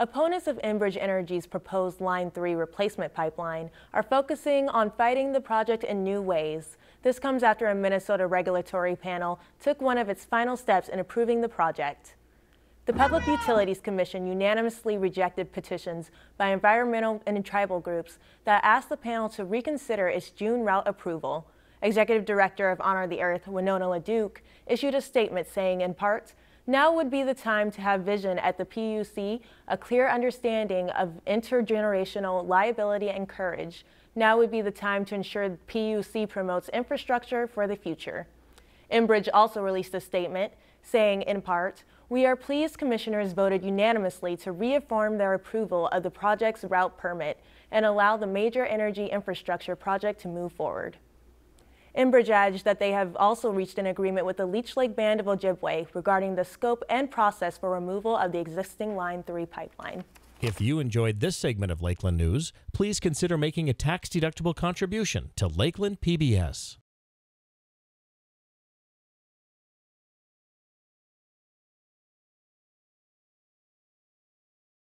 Opponents of Enbridge Energy's proposed Line 3 replacement pipeline are focusing on fighting the project in new ways. This comes after a Minnesota regulatory panel took one of its final steps in approving the project. The Public Utilities Commission unanimously rejected petitions by environmental and tribal groups that asked the panel to reconsider its June route approval. Executive Director of Honor the Earth, Winona LaDuke, issued a statement saying, in part, now would be the time to have vision at the PUC, a clear understanding of intergenerational liability and courage. Now would be the time to ensure the PUC promotes infrastructure for the future. Enbridge also released a statement saying, in part, we are pleased commissioners voted unanimously to reaffirm their approval of the project's route permit and allow the major energy infrastructure project to move forward. Enbridge adds that they have also reached an agreement with the Leech Lake Band of Ojibwe regarding the scope and process for removal of the existing Line 3 pipeline. If you enjoyed this segment of Lakeland News, please consider making a tax-deductible contribution to Lakeland PBS.